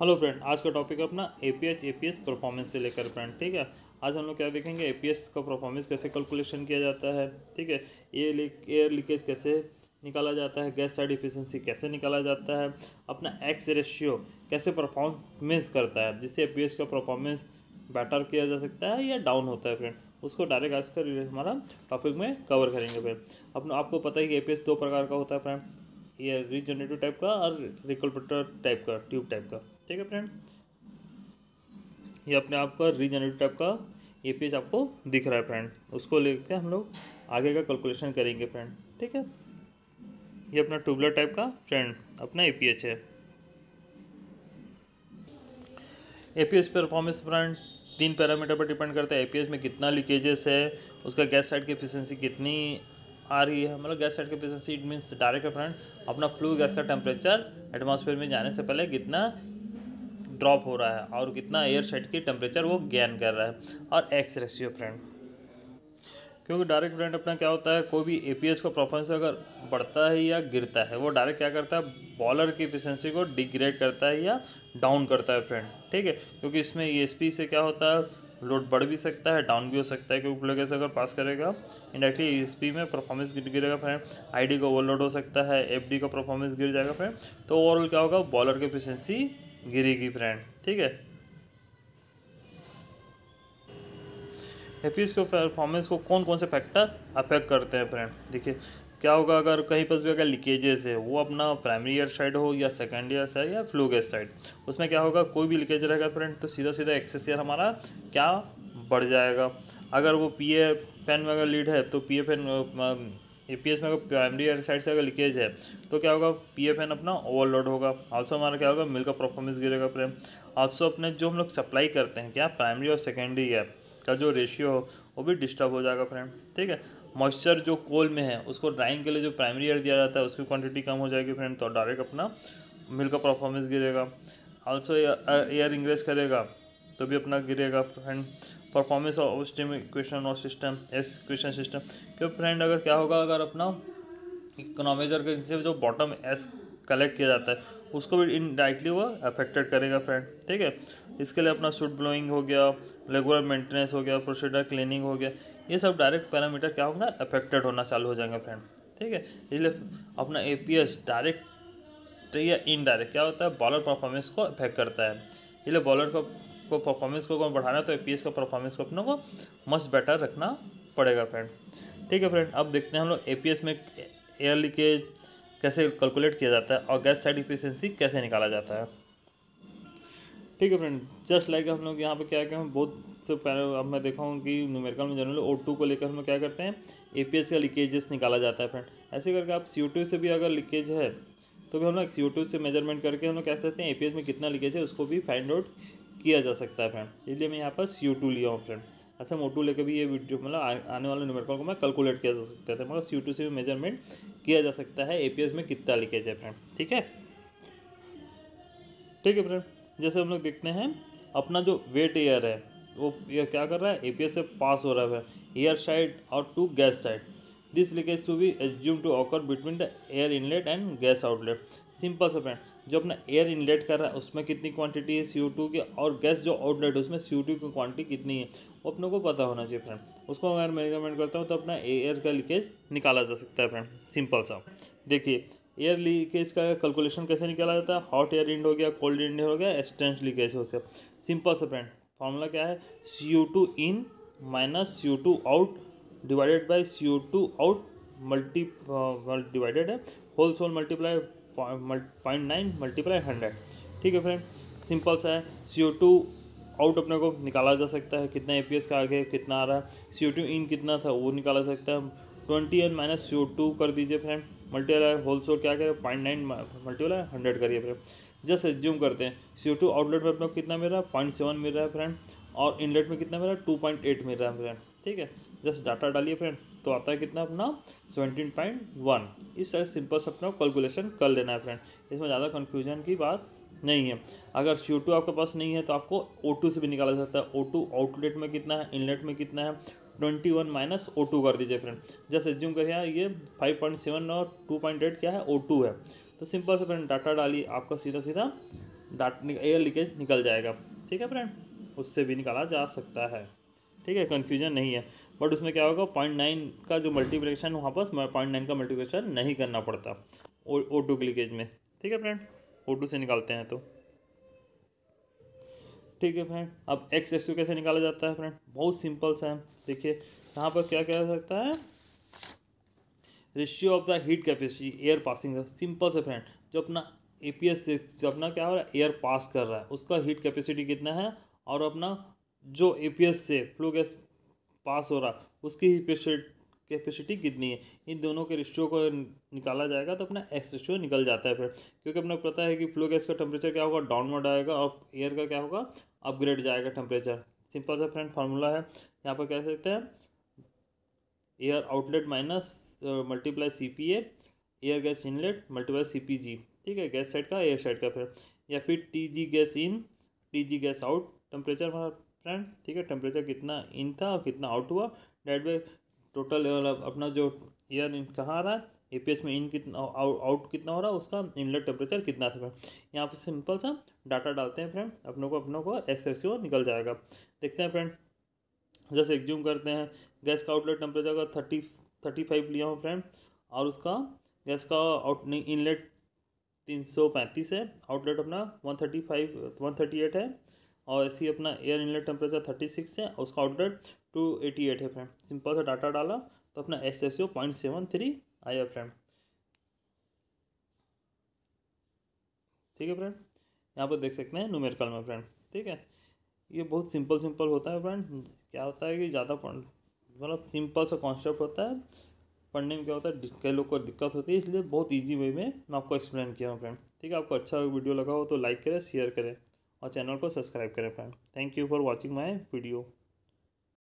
hello friend आज का topic अपना A P H A P S performance से लेकर फ्रेंड ठीक है आज हम लोग क्या देखेंगे ए पी एस का परफॉर्मेंस कैसे कैलकुलेशन किया जाता है ठीक है एयर लीक एयर लीकेज कैसे निकाला जाता है गैस साइड इफिशेंसी कैसे निकाला जाता है अपना एक्स रेशियो कैसे परफॉर्मेंस करता है जिससे ए पी एस का परफॉर्मेंस बेटर किया जा सकता है या डाउन होता है फ्रेंड उसको डायरेक्ट आज का हमारा टॉपिक में कवर करेंगे फ्रेंड अपना आपको पता ही कि ए पी एस दो प्रकार का होता है फ्रेंड ये रिजनरेटिव टाइप का और रिकल्पेटर टाइप का ट्यूब टाइप का ठीक है फ्रेंड ये अपने आप का रीजनरेटिव टाइप का ए आपको दिख रहा है फ्रेंड उसको लेकर हम लोग आगे का कैलकुलेशन करेंगे फ्रेंड ठीक है ये अपना ट्यूबलर टाइप का फ्रेंड अपना ए है ए परफॉर्मेंस फ्रंट तीन पैरामीटर पर डिपेंड करता है ए में कितना लीकेजेस है उसका गैस साइड की एफिशिएंसी कितनी आ रही है मतलब गैस साइड की efficiency it means direct front अपना फ्लू गैस का टेम्परेचर एटमोसफेयर में जाने से पहले कितना ड्रॉप हो रहा है और कितना एयर सेट की टेम्परेचर वो गेन कर रहा है और एक्स रेशियो फ्रेंड क्योंकि डायरेक्ट फ्रेंड अपना क्या होता है कोई भी ए पी एस का परफॉर्मेंस अगर बढ़ता है या गिरता है वो डायरेक्ट क्या करता है बॉलर की एफिशिएंसी को डिग्रेड करता है या डाउन करता है फ्रेंड ठीक है क्योंकि इसमें ई एस पी से क्या होता है लोड बढ़ भी सकता है डाउन भी हो सकता है क्योंकि प्लेगेस अगर पास करेगा इंडायरेक्टली ई एस पी में परफॉर्मेंस गिर गिरेगा फ्रेंड आई डी का ओवरलोड हो सकता है एफ डी का परफॉर्मेंस गिर जाएगा फ्रेंड तो ओवरऑल क्या होगा बॉलर की एफिशिएंसी गिरेगी फ्रेंड ठीक है हैप्पीज़ के परफॉर्मेंस को कौन कौन से फैक्टर अफेक्ट करते हैं फ्रेंड देखिए क्या होगा अगर कहीं पर भी अगर लीकेजेस है वो अपना प्राइमरी ईयर साइड हो या सेकेंड ईयर साइड या फ्लू गैस साइड उसमें क्या होगा कोई भी लीकेज रहेगा फ्रेंड तो सीधा सीधा एक्सेस ईयर हमारा क्या बढ़ जाएगा अगर वो पी ए पेन में अगर लीड है तो P A fan A P S में अगर प्राइमरी साइड से अगर लीकेज है तो क्या होगा पी एफ एन अपना ओवरलोड होगा ऑल्सो हमारा क्या होगा मिल का परफॉर्मेंस गिरेगा प्रेम ऑल्सो अपने जो हम लोग सप्लाई करते हैं क्या प्राइमरी और सेकेंडरी है का जो रेशियो हो वो भी डिस्टर्ब हो जाएगा फ्रेंड ठीक है मॉइस्चर जो कोल में है उसको ड्राइंग के लिए जो प्राइमरी एयर दिया जाता है उसकी क्वांटिटी कम हो जाएगी फ्रेंड तो डायरेक्ट अपना मिल का परफॉर्मेंस गिरेगा ऑल्सो एयर इंग्रेस करेगा तभी अपना गिरेगा friend performance of steam equation और सिस्टम एस क्वेश्चन सिस्टम क्यों फ्रेंड अगर क्या होगा अगर अपना इकोनॉमिजर के से जो बॉटम एस कलेक्ट किया जाता है उसको भी इनडायरेक्टली वो अफेक्टेड करेगा फ्रेंड ठीक है इसके लिए अपना शूट ब्लोइंग हो गया रेगुलर मेंटेनेंस हो गया प्रोसीडर क्लीनिंग हो गया ये सब डायरेक्ट पैरामीटर क्या होगा अफेक्टेड होना चालू हो जाएंगे फ्रेंड ठीक है इसलिए अपना ए डायरेक्ट या इनडायरेक्ट क्या होता है बॉलर परफॉर्मेंस को अफेक्ट करता है इसलिए बॉलर को को परफॉर्मेंस को बढ़ाना है तो ए का परफॉर्मेंस को अपने को मस्ट बेटर रखना पड़ेगा फ्रेंड ठीक है फ्रेंड अब देखते हैं हम लोग ए में एयर लीकेज कैसे कैलकुलेट किया जाता है और गैस साइड इफिशेंसी कैसे निकाला जाता है ठीक है फ्रेंड जस्ट लाइक हम लोग यहाँ पे क्या क्या बहुत से पहले अब मैं देखा हूँ कि न्यूमेरिकल में जनरल ओ टू को लेकर हम लोग क्या करते हैं ए पी एस का लीकेजेस निकाला जाता है फ्रेंड ऐसे करके आप सी ओ टू से भी अगर लीकेज है तो भी हम लोग सी ओ टू से मेजरमेंट करके हम लोग कह सकते हैं ए पी एस में कितना लीकेज है उसको भी फाइंड आउट किया जा सकता है फ्रेंड इसलिए मैं यहाँ पर सी टू लिया हूँ फ्रेंड अच्छा, ऐसे मोटू लेकर भी ये वीडियो मतलब आने वाले न्यूमेरिकल को मैं कैलकुलेट किया जा सकता था मगर सी टू से भी मेजरमेंट किया जा सकता है ए मतलब में कितना लीकेज है फ्रेंड ठीक है ठीक है फ्रेंड जैसे हम लोग देखते हैं अपना जो वेट एयर है वो ये क्या कर रहा है ए से पास हो रहा है एयर साइड और to gas side this leakage to be assume to occur between the air inlet and gas outlet simple सा फ्रेंड जो अपना एयर इनलेट कर रहा है उसमें कितनी क्वांटिटी है सी की और गैस जो आउटलेट है उसमें सी की क्वांटिटी कितनी है वो अपने को पता होना चाहिए फ्रेंड उसको अगर मेजरमेंट करता हूँ तो अपना एयर का लीकेज निकाला जा सकता है फ्रेंड सिंपल सा देखिए एयर लीकेज का कैलकुलेशन कैसे निकाला जाता है हॉट एयर इंड हो गया कोल्ड इंड हो गया एक्सटेंस लीकेज हो गया सिंपल सा फ्रेंड फॉर्मूला क्या है C in minus C out divided by C out multi divided है होल सोल multiply point nine multiply hundred ठीक है फ्रेंड सिंपल सा है सी ओ टू आउट अपने को निकाला जा सकता है कितना ए पी एस का आगे कितना आ रहा है सी ओ टू इन कितना था वो निकाला सकता है twenty N minus C O two कर दीजिए फ्रेंड मल्टीप्लाई होल सोल क्या करें पॉइंट नाइन मल्टीप्लाई हंड्रेड करिए फ्रेंड जस्ट एज्यूम करते हैं सी ओ टू आउटलेट में अपने कितना मिल रहा है पॉइंट सेवन मिल रहा है फ्रेंड और इनलेट में कितना मिल रहा है टू पॉइंट एट मिल रहा है फ्रेंड ठीक है जस्ट डाटा डालिए फ्रेंड तो आता है कितना अपना सेवेंटीन पॉइंट वन इस तरह सिंपल से अपना कैलकुलेशन कर लेना है फ्रेंड इसमें ज़्यादा कन्फ्यूजन की बात नहीं है अगर सी आपके पास नहीं है तो आपको ओ से भी निकाला जा सकता है ओ आउटलेट में कितना है इनलेट में कितना है twenty one minus O two कर दीजिए फ्रेंड जैसे जूम करिए ये फाइव पॉइंट सेवन और टू पॉइंट एट क्या है ओ टू है तो सिंपल से फ्रेंड डाटा डालिए आपका सीधा सीधा डाट एयर लीकेज निकल जाएगा ठीक है फ्रेंड उससे भी निकाला जा सकता है ठीक है कन्फ्यूजन नहीं है बट उसमें क्या होगा पॉइंट नाइन का जो मल्टीप्लिकेशन वहाँ पर पॉइंट नाइन का मल्टीप्लिकेशन नहीं करना पड़ता ओ ओ टू ग्लिकेज में ठीक है फ्रेंड ओ टू से निकालते हैं तो ठीक है फ्रेंड अब एक्स एस टू कैसे निकाला जाता है फ्रेंड बहुत सिंपल सा है देखिए यहाँ पर क्या कह सकता है ratio of the heat capacity air passing simple से फ्रेंड जो अपना ए पी एस जो अपना क्या हो रहा है एयर पास कर रहा है उसका हीट कैपेसिटी कितना है और अपना जो ए से फ्लो गैस पास हो रहा उसकी कैपेसिटी कितनी है इन दोनों के रिश्तों को निकाला जाएगा तो अपना एक्स रिश्तों निकल जाता है फिर क्योंकि अपना पता है कि फ्लो गैस का टेम्परेचर क्या होगा डाउनवर्ड आएगा और एयर का क्या होगा अपग्रेड जाएगा टेम्परेचर सिंपल सा फ्रेंड फार्मूला है यहाँ पर कह सकते हैं air outlet minus multiply C P air gas inlet multiply C P G ठीक है गैस साइड का एयर साइड का फिर या फिर T G gas in T G gas out temperature हमारा फ्रेंड ठीक है टेम्परेचर कितना इन था और कितना आउट हुआ डेट वे टोटल लेवल अपना जो एयर इन कहाँ आ रहा है ए में इन कितना आउट आउट कितना हो रहा है उसका इनलेट टेम्परेचर कितना था फ्रेंड यहाँ पर सिंपल सा डाटा डालते हैं फ्रेंड अपनों को अपनों को एक्स निकल जाएगा देखते हैं फ्रेंड जैसे एग्ज्यूम करते हैं गैस का आउटलेट टेम्परेचर का थर्टी थर्टी फाइव लिया हूँ फ्रेंड और उसका गैस का आउट इनलेट तीन सौ पैंतीस है आउटलेट अपना one thirty five one thirty eight है और ऐसी अपना air inlet temperature thirty six है और उसका आउटलेट टू एटी एट है फ्रेंड सिंपल सा डाटा डाला तो अपना S S O point seven three आया फ्रेंड ठीक है फ्रेंड यहाँ पर देख सकते हैं न्यूमेरिकल में फ्रेंड ठीक है ये बहुत सिंपल सिंपल होता है फ्रेंड क्या होता है कि ज़्यादा मतलब सिंपल सा कॉन्सेप्ट होता है पढ़ने में क्या होता है कई लोग को दिक्कत होती है इसलिए बहुत ईजी वे में मैं आपको एक्सप्लेन किया हूँ फ्रेंड ठीक है आपको अच्छा वीडियो लगा हो तो लाइक करें शेयर करें और चैनल को सब्सक्राइब करें friend thank you for watching my video